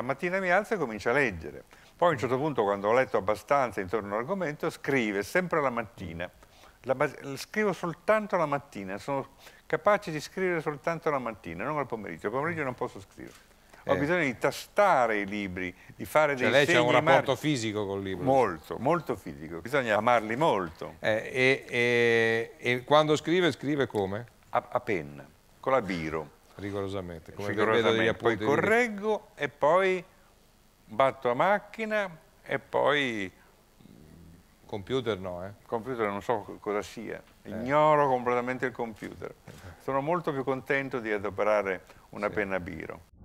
la mattina mi alza e comincia a leggere. Poi a un certo punto, quando ho letto abbastanza intorno all'argomento, scrive sempre la mattina. La, scrivo soltanto la mattina, sono capace di scrivere soltanto la mattina, non al pomeriggio. Al pomeriggio non posso scrivere. Eh. Ho bisogno di tastare i libri, di fare cioè dei lei segni. Lei c'è un rapporto mar... fisico col libro? Molto, molto fisico. Bisogna amarli molto. Eh, e, e, e, quando scrive, scrive come? a, a penna, con la biro rigorosamente, come rigorosamente. poi correggo e poi batto a macchina e poi computer no eh? computer non so cosa sia eh. ignoro eh. completamente il computer sono molto più contento di adoperare una sì. penna biro